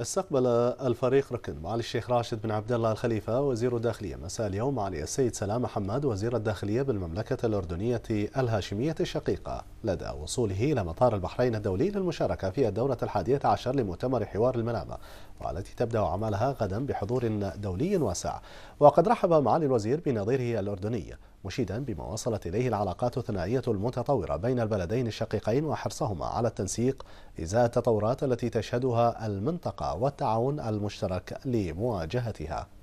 استقبل الفريق ركن معالي الشيخ راشد بن عبد الله الخليفة وزير الداخلية مساء اليوم معالي السيد سلام محمد وزير الداخلية بالمملكة الأردنية الهاشمية الشقيقة لدى وصوله إلى مطار البحرين الدولي للمشاركة في الدورة الحادية عشر لمؤتمر حوار المنامة والتي تبدأ أعمالها غدا بحضور دولي واسع وقد رحب معالي الوزير بنظيره الأردني مشيدا بما وصلت إليه العلاقات الثنائية المتطورة بين البلدين الشقيقين وحرصهما على التنسيق إزاء التطورات التي تشهدها المنطقة والتعاون المشترك لمواجهتها